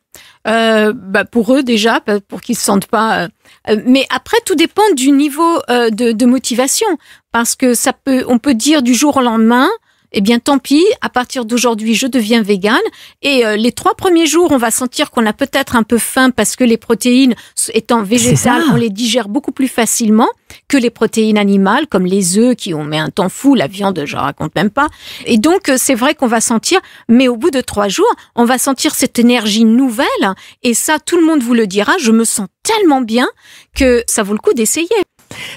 Euh, bah, pour eux déjà, pour qu'ils se sentent pas. Euh, euh, mais après, tout dépend du niveau de, de, motivation, parce que ça peut, on peut dire du jour au lendemain, eh bien tant pis, à partir d'aujourd'hui, je deviens végane. Et euh, les trois premiers jours, on va sentir qu'on a peut-être un peu faim parce que les protéines étant végétales, on les digère beaucoup plus facilement que les protéines animales, comme les œufs qui ont mis un temps fou, la viande, je raconte même pas. Et donc, euh, c'est vrai qu'on va sentir, mais au bout de trois jours, on va sentir cette énergie nouvelle. Et ça, tout le monde vous le dira, je me sens tellement bien que ça vaut le coup d'essayer.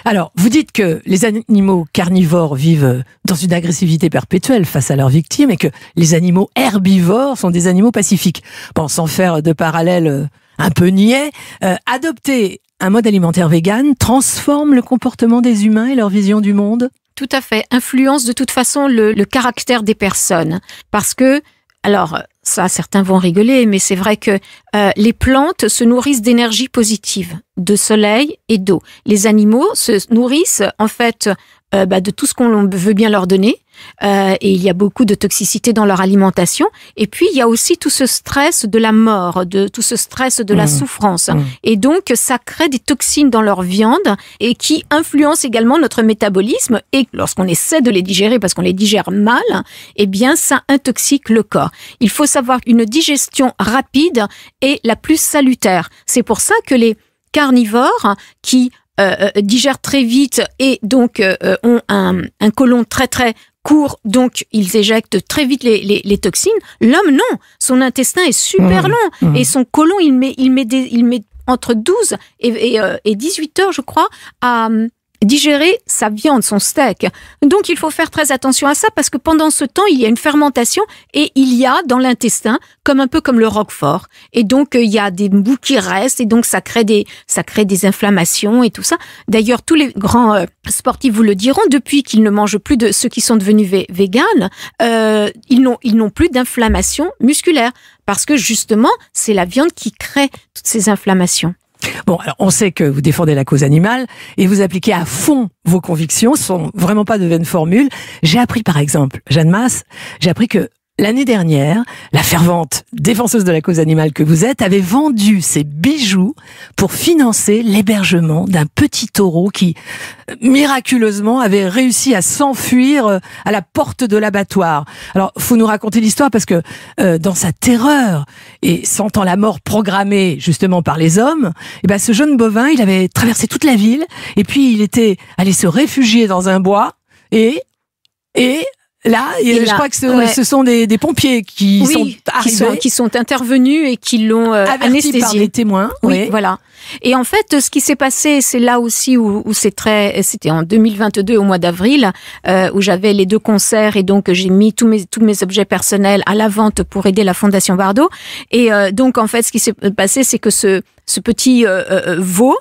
Alors, vous dites que les animaux carnivores vivent dans une agressivité perpétuelle face à leurs victimes et que les animaux herbivores sont des animaux pacifiques. Bon, sans faire de parallèles euh, un peu niais, euh, adopter un mode alimentaire vegan transforme le comportement des humains et leur vision du monde Tout à fait. Influence de toute façon le caractère des personnes. Parce que alors, ça, certains vont rigoler, mais c'est vrai que euh, les plantes se nourrissent d'énergie positive, de soleil et d'eau. Les animaux se nourrissent en fait euh, bah, de tout ce qu'on veut bien leur donner. Euh, et il y a beaucoup de toxicité dans leur alimentation. Et puis, il y a aussi tout ce stress de la mort, de tout ce stress de la mmh. souffrance. Mmh. Et donc, ça crée des toxines dans leur viande et qui influencent également notre métabolisme. Et lorsqu'on essaie de les digérer parce qu'on les digère mal, eh bien, ça intoxique le corps. Il faut savoir une digestion rapide est la plus salutaire. C'est pour ça que les carnivores qui euh, euh, digèrent très vite et donc euh, euh, ont un, un côlon très très court, donc ils éjectent très vite les, toxines. L'homme, non, son intestin est super mmh. long mmh. et son côlon, il met, il met, il met entre 12 et, et, et 18 heures, je crois, à, digérer sa viande, son steak. Donc il faut faire très attention à ça parce que pendant ce temps, il y a une fermentation et il y a dans l'intestin, comme un peu comme le roquefort. Et donc euh, il y a des bouts qui restent et donc ça crée des, ça crée des inflammations et tout ça. D'ailleurs, tous les grands euh, sportifs vous le diront, depuis qu'ils ne mangent plus de ceux qui sont devenus végans, euh, ils n'ont ils n'ont plus d'inflammation musculaire parce que justement, c'est la viande qui crée toutes ces inflammations. Bon, alors on sait que vous défendez la cause animale et vous appliquez à fond vos convictions, ce sont vraiment pas de vaines formules. J'ai appris par exemple, Jeanne Masse, j'ai appris que L'année dernière, la fervente défenseuse de la cause animale que vous êtes avait vendu ses bijoux pour financer l'hébergement d'un petit taureau qui, miraculeusement, avait réussi à s'enfuir euh, à la porte de l'abattoir. Alors, faut nous raconter l'histoire parce que euh, dans sa terreur et sentant la mort programmée justement par les hommes, eh ben, ce jeune bovin, il avait traversé toute la ville et puis il était allé se réfugier dans un bois et et Là, je crois que ce, sont des, pompiers qui sont arrivés, qui sont, qui sont, intervenus et qui l'ont euh, anesthésié par les témoins. Oui, voilà. Et en fait, ce qui s'est passé, c'est là aussi où, c'est très, c'était en 2022 au mois d'avril euh, où j'avais les deux concerts et donc j'ai mis tous mes tous mes objets personnels à la vente pour aider la Fondation Bardot. Et euh, donc en fait, ce qui s'est passé, c'est que ce ce petit euh, veau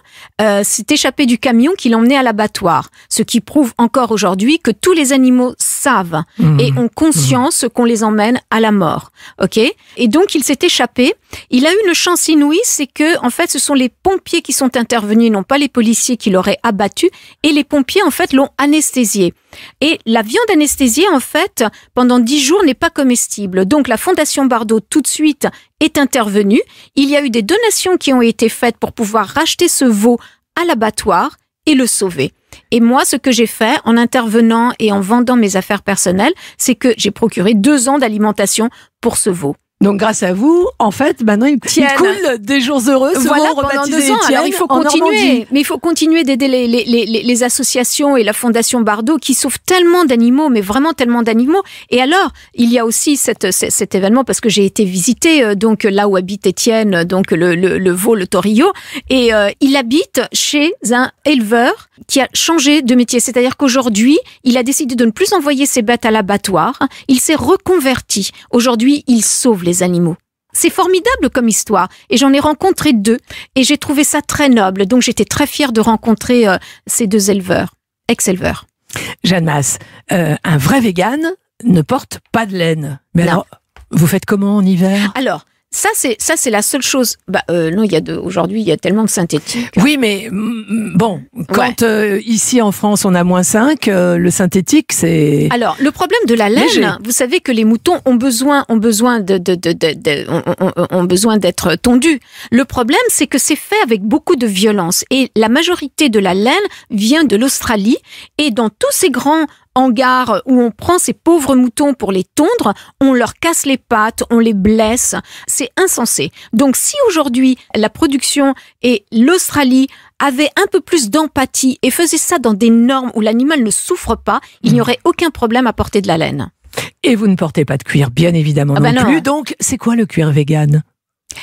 s'est échappé du camion qui l'emmenait à l'abattoir, ce qui prouve encore aujourd'hui que tous les animaux savent mhm. et ont conscience mhm. qu'on les emmène à la mort. Ok Et donc il s'est échappé. Il a eu une chance inouïe, c'est que en fait ce sont les pompiers qui sont intervenus, non pas les policiers qui l'auraient abattu. Et les pompiers en fait l'ont anesthésié. Et la viande anesthésiée en fait pendant dix jours n'est pas comestible. Donc la Fondation Bardot tout de suite est intervenue. Il y a eu des donations qui ont été faites pour pouvoir racheter ce veau à l'abattoir et le sauver. Et moi, ce que j'ai fait en intervenant et en vendant mes affaires personnelles, c'est que j'ai procuré deux ans d'alimentation pour ce veau. Donc grâce à vous, en fait, maintenant il, il coule des jours heureux. Voilà, pendant deux ans. il faut continuer, mais il faut continuer d'aider les, associations et la Fondation Bardot qui sauvent tellement d'animaux, mais vraiment tellement d'animaux. Et alors, il y a aussi cette, cet événement parce que j'ai été visiter euh, donc là où habite Étienne, euh, donc le, le, le veau, le torillo, et euh, il habite chez un éleveur qui a changé de métier. C'est-à-dire qu'aujourd'hui, il a décidé de ne plus envoyer ses bêtes à l'abattoir. Il s'est reconverti. Aujourd'hui, il sauve les animaux. C'est formidable comme histoire et j'en ai rencontré deux et j'ai trouvé ça très noble. Donc j'étais très fière de rencontrer euh, ces deux éleveurs, ex-éleveurs. Jeanne euh, un vrai vegan ne porte pas de laine. Mais alors, vous faites comment en hiver Alors, ça, c'est ça, c'est la seule chose. Bah euh, non, il y a aujourd'hui, il y a tellement de synthétiques. Oui, mais mm, mm, bon, quand euh, ici en France on a moins 5, euh, le synthétique c'est. Alors le problème de la laine, vous savez que les moutons ont besoin, ont besoin de, de, de, de ont, besoin d'être tondus. Le problème, c'est que c'est fait avec beaucoup de violence et la majorité de la laine vient de l'Australie et dans tous ces grands hangars où on prend ces pauvres moutons pour les tondre, on leur casse les pattes, on les blesse. C'est insensé. Donc si aujourd'hui la production et l'Australie avaient un peu plus d'empathie et faisaient ça dans des normes où l'animal ne souffre pas, il n'y hmm. aurait aucun problème à porter de la laine. Et vous ne portez pas de cuir, bien évidemment ah bah non, plus. Donc, c'est quoi le cuir vegan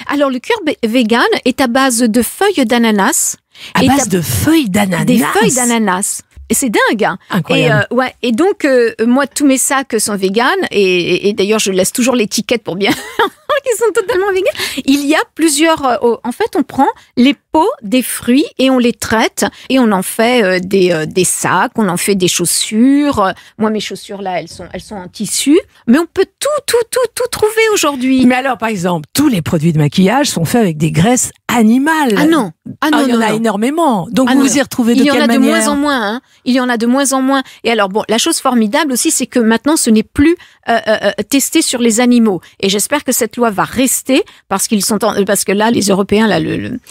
Alors, le cuir vegan est à base de feuilles d'ananas. À base de feuilles d'ananas Des feuilles d'ananas. Et c'est dingue. Hein. Incroyable. Et, euh, ouais, et donc, euh, moi, tous mes sacs sont véganes. Et, d'ailleurs, je laisse toujours l'étiquette pour bien qu'ils sont totalement véganes. Il y a plusieurs. Euh, en fait, on prend les peaux des fruits et on les traite. Et on en fait des, des, sacs, on en fait des chaussures. Moi, mes chaussures, là, elles sont, elles sont en tissu. Mais on peut tout, tout, tout, tout trouver aujourd'hui. Mais alors, par exemple, tous les produits de maquillage sont faits avec des graisses animal. Ah non, ah, ah non, il y en a énormément. Donc ah vous vous y retrouvez de il y en a de moins en moins. Hein. Il y en a de moins en moins. Et alors bon, la chose formidable aussi, c'est que maintenant, ce n'est plus euh, euh, euh testé sur les animaux. Et j'espère que cette loi va rester parce qu'ils sont parce que là, les Européens là,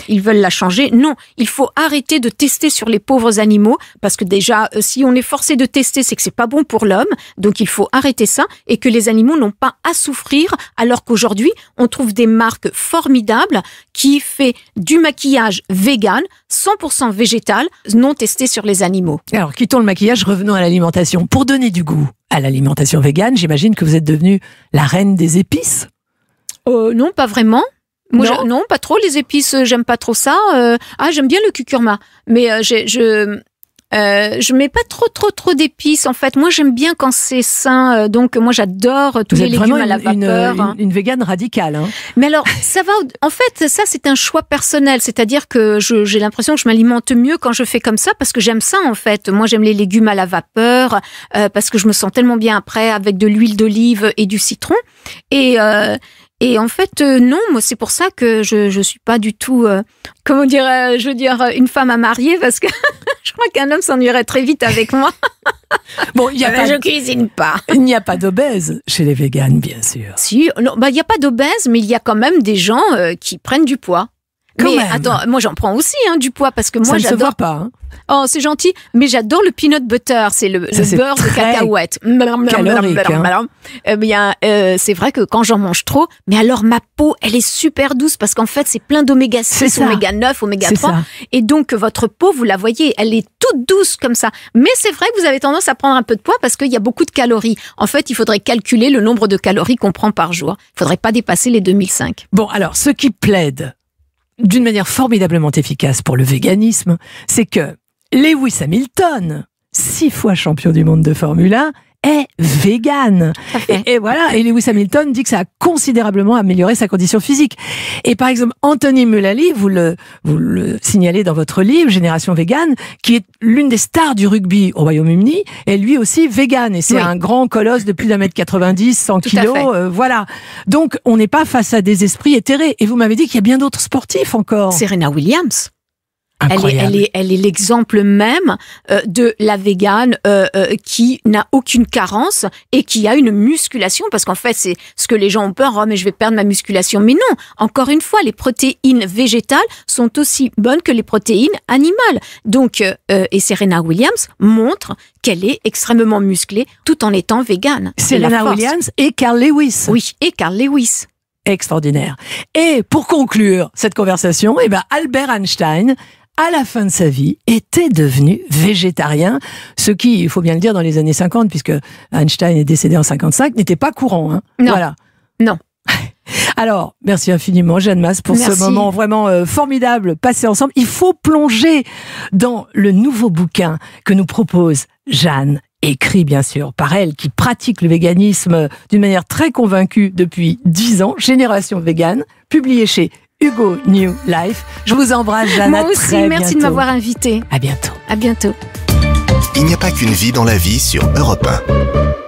ils veulent la changer. Non, il faut arrêter de tester sur les pauvres animaux parce que déjà, euh, si on est forcé de tester, c'est que c'est pas bon pour l'homme. Donc il faut arrêter ça et que les animaux n'ont pas à souffrir. Alors qu'aujourd'hui, on trouve des marques formidables qui fait du maquillage vegan, 100% végétal, non testé sur les animaux. Alors, quittons le maquillage, revenons à l'alimentation. Pour donner du goût à l'alimentation végane, j'imagine que vous êtes devenue la reine des épices euh, Non, pas vraiment. Moi, non. pas trop. Les épices, j'aime pas trop ça. Euh, ah, j'aime bien le cucurma. Mais euh, je, euh, je mets pas trop trop trop d'épices en fait. Moi j'aime bien quand c'est sain, euh, donc moi j'adore tous les légumes à la vapeur. Une, euh, une, une végane radicale. Hein. Mais alors ça va. En fait ça c'est un choix personnel, c'est-à-dire que j'ai l'impression que je m'alimente mieux quand je fais comme ça parce que j'aime ça en fait. Moi j'aime les légumes à la vapeur parce que je me sens tellement bien après avec de l'huile d'olive et du citron et et en fait, euh, non, moi, c'est pour ça que je ne suis pas du tout, euh, comment dire, euh, je veux dire, une femme à marier, parce que je crois qu'un homme s'ennuierait très vite avec moi. bon, il je cuisine pas. Il n'y a pas d'obèse chez les véganes, bien sûr. Si, bah, il n'y a pas d'obèse, mais il y a quand même des gens qui prennent du poids mais attends, moi j'en prends aussi hein, du poids parce que moi j'adore. Ça ne se voit pas. Hein. Oh, c'est gentil, mais j'adore le peanut butter, c'est le, beurre de cacahuète. Hein. Eh bien, euh, c'est vrai que quand j'en mange trop, mais alors ma peau, elle est super douce parce qu'en fait, c'est plein d'oméga 6, oméga 9, oméga 3 et donc votre peau, vous la voyez, elle est toute douce comme ça. Mais c'est vrai que vous avez tendance à prendre un peu de poids parce qu'il y a beaucoup de calories. En fait, il faudrait calculer le nombre de calories qu'on prend par jour. Il faudrait pas dépasser les 2005. Bon, alors ceux qui plaident d'une manière formidablement efficace pour le véganisme, c'est que Lewis Hamilton, six fois champion du monde de Formule 1, est vegan. Et, voilà, et Lewis Hamilton dit que ça a considérablement amélioré sa condition physique. Et par exemple, Anthony Mulally, vous le, vous le signalez dans votre livre, Génération Vegan, qui est l'une des stars du rugby au Royaume-Uni, est lui aussi vegan. Et c'est un grand colosse de plus d'un mètre 90, 100 kg kilos, euh, voilà. Donc, on n'est pas face à des esprits éthérés. Et vous m'avez dit qu'il y a bien d'autres sportifs encore. Serena Williams. Elle est, elle est, l'exemple même euh, de la végane euh, euh, qui n'a aucune carence et qui a une musculation parce qu'en fait c'est ce que les gens ont peur. Oh mais je vais perdre ma musculation. Mais non. Encore une fois, les protéines végétales sont aussi bonnes que les protéines animales. Donc et Serena Williams montre qu'elle est extrêmement musclée tout en étant végane. Serena Williams et Carl Lewis. Oui et Carl Lewis extraordinaire. Et pour conclure cette conversation, eh ben Albert Einstein à la fin de sa vie, était devenu végétarien, ce qui, il faut bien le dire, dans les années 50, puisque Einstein est décédé en 55, n'était pas courant. Hein. Non. Voilà. Non. Alors, merci infiniment, Jeanne Masse, pour ce moment vraiment euh, formidable passé ensemble. Il faut plonger dans le nouveau bouquin que nous propose Jeanne écrit bien sûr par elle, qui pratique le véganisme euh, d'une manière très convaincue depuis dix ans, Génération Végane, publié chez Hugo New Life. Je vous embrasse, Jana. Moi aussi, merci de m'avoir invité. À bientôt. À bientôt. Il n'y a pas qu'une vie dans la vie sur Europe 1.